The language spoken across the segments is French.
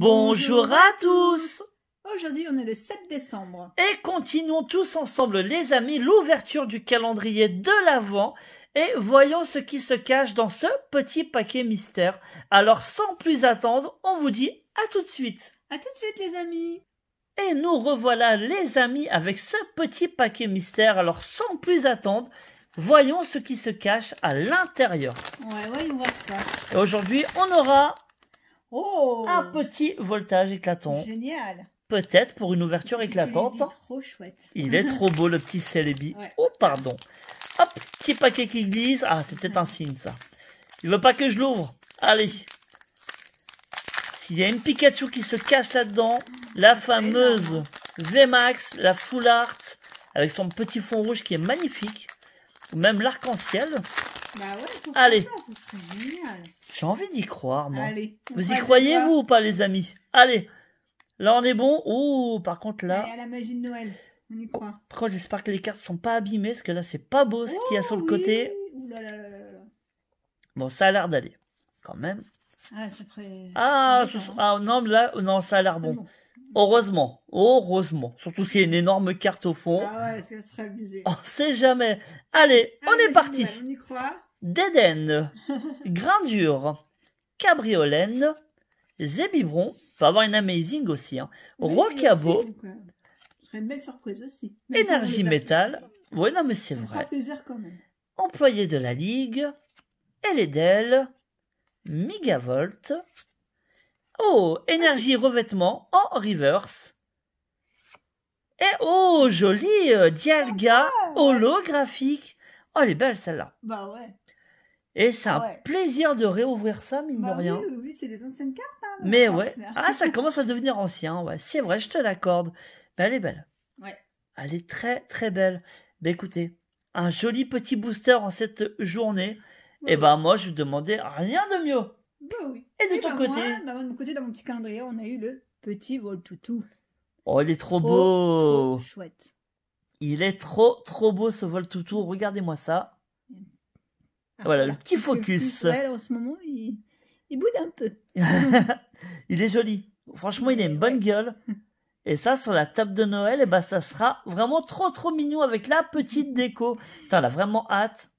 Bonjour à tous Aujourd'hui, on est le 7 décembre. Et continuons tous ensemble, les amis, l'ouverture du calendrier de l'Avent et voyons ce qui se cache dans ce petit paquet mystère. Alors, sans plus attendre, on vous dit à tout de suite. À tout de suite, les amis. Et nous revoilà, les amis, avec ce petit paquet mystère. Alors, sans plus attendre, voyons ce qui se cache à l'intérieur. Ouais, ouais, on voit ça. Aujourd'hui, on aura Oh Un petit voltage éclatant. Génial. Peut-être pour une ouverture éclatante. Il est trop chouette. Il est trop beau le petit Celebi. Oh pardon. Hop, petit paquet qui glisse. Ah, c'est peut-être un signe ça. Il veut pas que je l'ouvre. Allez. S'il y a une Pikachu qui se cache là-dedans, ah, la fameuse hein. VMAX, la Full Art, avec son petit fond rouge qui est magnifique, ou même l'arc-en-ciel. Bah ouais, Allez, j'ai envie d'y croire, moi. vous y croyez, vous, ou pas, les amis Allez, là, on est bon. Oh, par contre, là... à la magie de Noël, on y croit. j'espère que les cartes sont pas abîmées, parce que là, c'est pas beau ce qu'il y a oh, sur le côté. Ouh là là là bon, ça a l'air d'aller, quand même. Ah, ça ferait. ah, hein. ah non, là, non, ça a l'air ah, bon. Heureusement, heureusement. Surtout s'il y a une énorme carte au fond. Ah ouais, ça serait abusé. On sait jamais. Allez, on est parti. on y croit. Deden, Grindure, Cabriolène, Zébibron, va avoir une amazing aussi, hein. Rocabo. énergie métal. Ouais, non, mais c'est vrai. Employé de la Ligue, Eledel, Migavolt. Oh, énergie revêtement en reverse. Et oh, joli euh, Dialga ah, holographique. Oh, elle est belle celle-là. Bah ouais. Et c'est un plaisir de réouvrir ça, mine de bah rien. Oui, oui, c'est des anciennes cartes. Hein, mais ouais. Ah, ça commence à devenir ancien, ouais. C'est vrai, je te l'accorde. Mais bah, elle est belle. Ouais. Elle est très, très belle. Mais bah, écoutez, un joli petit booster en cette journée. et eh ben moi, je demandais rien de mieux. Bah oui. Et de eh ton côté de mon côté, dans mon petit calendrier, on a eu le petit vol tout Oh, il est trop, trop beau. Trop chouette. Il est trop, trop beau ce vol tout toutou. Regardez-moi ça. Ah, voilà, le petit focus. en ce moment, il, boude un peu. il est joli. Franchement, il a une bonne gueule. Et ça, sur la table de Noël, eh ben, ça sera vraiment trop, trop mignon avec la petite déco. Putain, vraiment hâte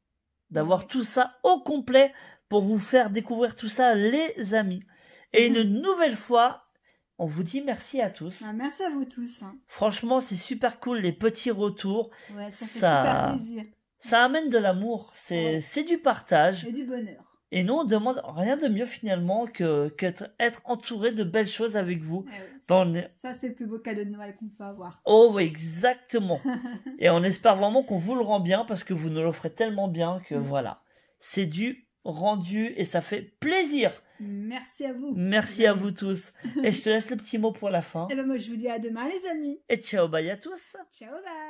d'avoir tout ça au complet pour vous faire découvrir tout ça, les amis. Et une nouvelle fois, on vous dit merci à tous. Bah, merci à vous tous. Hein. Franchement, c'est super cool les petits retours. ça amène de l'amour, c'est du partage. Et du bonheur. Et nous, on demande rien de mieux finalement qu'être entouré de belles choses avec vous. ça, c'est le plus beau cadeau de Noël qu'on peut avoir. Oh, exactement. et on espère vraiment qu'on vous le rend bien parce que vous nous l'offrez tellement bien que mm. voilà. C'est du rendu et ça fait plaisir. Merci à vous. Merci à vous tous. Et je te laisse le petit mot pour la fin. Et eh ben moi je vous dis à demain les amis. Et ciao bye à tous. Ciao bye.